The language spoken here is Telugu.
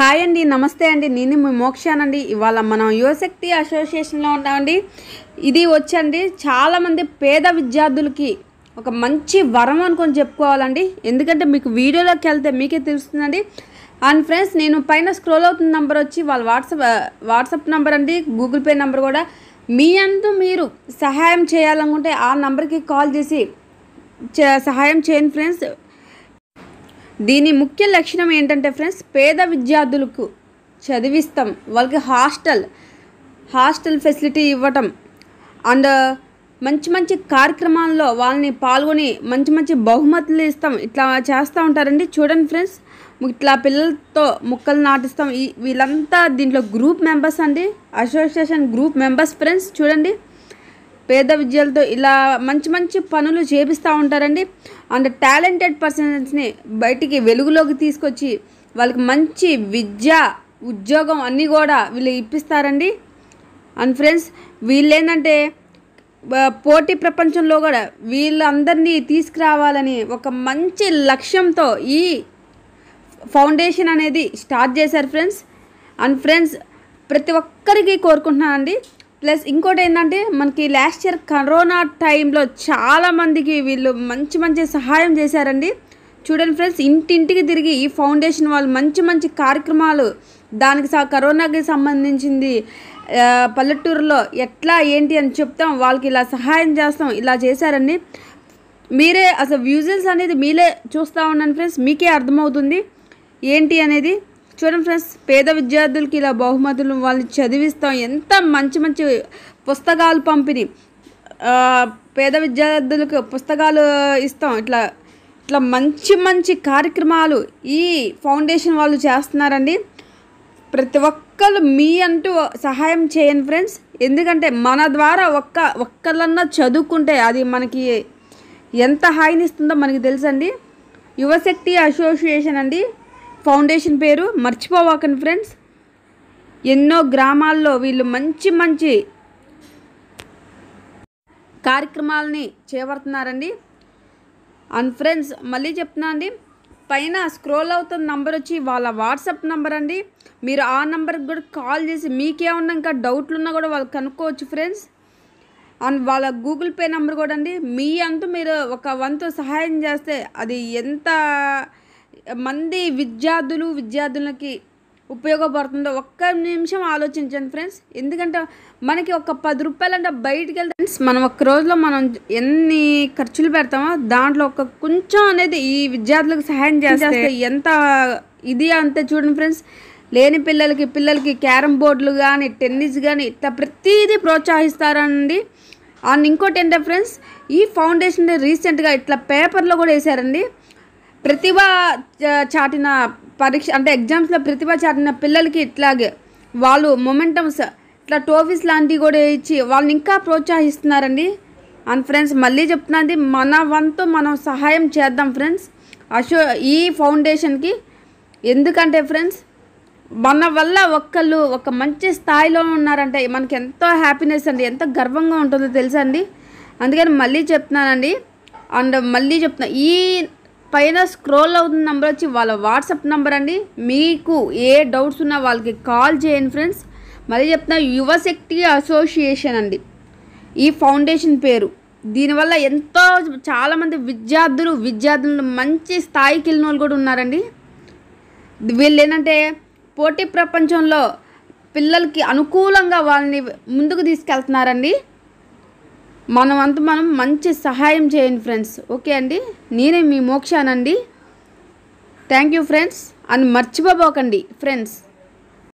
హాయ్ అండి నమస్తే అండి నేను మీ మోక్షానండి ఇవాళ మనం యువశక్తి అసోసియేషన్లో ఉన్నామండి ఇది వచ్చండి చాలామంది పేద విద్యార్థులకి ఒక మంచి వరం అనుకొని చెప్పుకోవాలండి ఎందుకంటే మీకు వీడియోలోకి వెళ్తే మీకే తెలుస్తుందండి అండ్ ఫ్రెండ్స్ నేను పైన స్క్రోల్ అవుతున్న నెంబర్ వచ్చి వాళ్ళ వాట్సాప్ వాట్సాప్ నెంబర్ అండి గూగుల్ పే నెంబర్ కూడా మీ అంతా మీరు సహాయం చేయాలనుకుంటే ఆ నెంబర్కి కాల్ చేసి సహాయం చేయండి ఫ్రెండ్స్ దీని ముఖ్య లక్షణం ఏంటంటే ఫ్రెండ్స్ పేద విద్యార్థులకు చదివిస్తాం వాళ్ళకి హాస్టల్ హాస్టల్ ఫెసిలిటీ ఇవ్వటం అండ్ మంచి మంచి కార్యక్రమాల్లో వాళ్ళని పాల్గొని మంచి మంచి బహుమతులు ఇస్తాం ఇట్లా చేస్తూ ఉంటారండి చూడండి ఫ్రెండ్స్ ఇట్లా పిల్లలతో ముక్కలు నాటిస్తాం ఈ వీళ్ళంతా దీంట్లో గ్రూప్ మెంబర్స్ అండి అసోసియేషన్ గ్రూప్ మెంబర్స్ ఫ్రెండ్స్ చూడండి పేద విద్యలతో ఇలా మంచి మంచి పనులు చేపిస్తూ ఉంటారండి అంత టాలెంటెడ్ పర్సన్స్ని బయటికి వెలుగులోకి తీసుకొచ్చి వాళ్ళకి మంచి విద్య ఉద్యోగం అన్నీ కూడా వీళ్ళు ఇప్పిస్తారండి అండ్ ఫ్రెండ్స్ ఏంటంటే పోటీ ప్రపంచంలో కూడా వీళ్ళందరినీ తీసుకురావాలని ఒక మంచి లక్ష్యంతో ఈ ఫౌండేషన్ అనేది స్టార్ట్ చేశారు ఫ్రెండ్స్ అండ్ ఫ్రెండ్స్ ప్రతి ఒక్కరికి కోరుకుంటున్నానండి ప్లస్ ఇంకోటి ఏంటంటే మనకి లాస్ట్ ఇయర్ కరోనా టైంలో చాలామందికి వీళ్ళు మంచి మంచి సహాయం చేశారండి చూడండి ఫ్రెండ్స్ ఇంటింటికి తిరిగి ఈ ఫౌండేషన్ వాళ్ళు మంచి మంచి కార్యక్రమాలు దానికి కరోనాకి సంబంధించింది పల్లెటూరులో ఎట్లా ఏంటి అని చెప్తాం వాళ్ళకి ఇలా సహాయం చేస్తాం ఇలా చేశారండి మీరే అసలు వ్యూజల్స్ అనేది మీరే చూస్తూ ఉన్నాను ఫ్రెండ్స్ మీకే అర్థమవుతుంది ఏంటి అనేది చూడండి ఫ్రెండ్స్ పేద విద్యార్థులకి ఇలా బహుమతులు వాళ్ళు చదివిస్తాం ఎంత మంచి మంచి పుస్తకాలు పంపిణీ పేద విద్యార్థులకు పుస్తకాలు ఇస్తాం ఇట్లా ఇట్లా మంచి మంచి కార్యక్రమాలు ఈ ఫౌండేషన్ వాళ్ళు చేస్తున్నారండి ప్రతి ఒక్కరు మీ అంటూ సహాయం చేయండి ఫ్రెండ్స్ ఎందుకంటే మన ద్వారా ఒక్క ఒక్కళ్ళన్నా చదువుకుంటే అది మనకి ఎంత హాయినిస్తుందో మనకి తెలుసండి యువశక్తి అసోసియేషన్ అండి ఫౌండేషన్ పేరు మర్చిపోవాకండి ఫ్రెండ్స్ ఎన్నో గ్రామాల్లో వీళ్ళు మంచి మంచి కార్యక్రమాలని చేపడుతున్నారండి అండ్ ఫ్రెండ్స్ మళ్ళీ చెప్తున్నా అండి పైన స్క్రోల్ అవుతున్న నంబర్ వచ్చి వాళ్ళ వాట్సాప్ నంబర్ అండి మీరు ఆ నెంబర్కి కూడా కాల్ చేసి మీకేమన్నా ఇంకా డౌట్లు ఉన్నా కూడా వాళ్ళు కనుక్కోవచ్చు ఫ్రెండ్స్ అండ్ వాళ్ళ గూగుల్ పే నెంబర్ కూడా అండి మీ అంతా మీరు ఒక వంతు సహాయం చేస్తే అది ఎంత మంది విద్యార్థులు విద్యార్థులకి ఉపయోగపడుతుందో ఒక్క నిమిషం ఆలోచించండి ఫ్రెండ్స్ ఎందుకంటే మనకి ఒక పది రూపాయలు అంటే బయటికి వెళ్తే ఫ్రెండ్స్ మనం ఒక రోజులో మనం ఎన్ని ఖర్చులు పెడతామో దాంట్లో ఒక కొంచెం అనేది ఈ విద్యార్థులకు సహాయం చేస్తే ఎంత ఇది అంతే చూడండి ఫ్రెండ్స్ లేని పిల్లలకి పిల్లలకి క్యారమ్ బోర్డులు కానీ టెన్నిస్ కానీ ఇట్లా ప్రతిదీ ప్రోత్సహిస్తారండి అండ్ ఇంకోటి ఏంటంటే ఫ్రెండ్స్ ఈ ఫౌండేషన్ రీసెంట్గా ఇట్లా పేపర్లో కూడా వేశారండి ప్రతిభ చాటిన పరీక్ష అంటే ఎగ్జామ్స్లో ప్రతిభ చాటిన పిల్లలకి ఇట్లాగే వాళ్ళు మొమెంటమ్స్ ఇట్లా ట్రోఫీస్ లాంటివి కూడా ఇచ్చి వాళ్ళని ఇంకా ప్రోత్సహిస్తున్నారండి అండ్ ఫ్రెండ్స్ మళ్ళీ చెప్తున్నది మన వంతు మనం సహాయం చేద్దాం ఫ్రెండ్స్ అశో ఈ ఫౌండేషన్కి ఎందుకంటే ఫ్రెండ్స్ మన వల్ల ఒక్కళ్ళు ఒక మంచి స్థాయిలో ఉన్నారంటే మనకి ఎంతో హ్యాపీనెస్ అండి ఎంతో గర్వంగా ఉంటుందో తెలుసండి అందుకని మళ్ళీ చెప్తున్నానండి అండ్ మళ్ళీ చెప్తున్నా ఈ పైన స్క్రోల్ అవుతున్న నెంబర్ వచ్చి వాళ్ళ వాట్సాప్ నెంబర్ అండి మీకు ఏ డౌట్స్ ఉన్నా వాళ్ళకి కాల్ చేయండి ఫ్రెండ్స్ మళ్ళీ చెప్తున్నా యువశక్తి అసోసియేషన్ అండి ఈ ఫౌండేషన్ పేరు దీనివల్ల ఎంతో చాలామంది విద్యార్థులు విద్యార్థులు మంచి స్థాయికి వెళ్ళిన వాళ్ళు కూడా ఉన్నారండి వీళ్ళు ఏంటంటే పోటీ ప్రపంచంలో పిల్లలకి అనుకూలంగా వాళ్ళని ముందుకు తీసుకెళ్తున్నారండి మనం అంత మనం మంచి సహాయం చేయండి ఫ్రెండ్స్ ఓకే అండి నేనే మీ మోక్షానండి థ్యాంక్ యూ ఫ్రెండ్స్ అని మర్చిపోబోకండి ఫ్రెండ్స్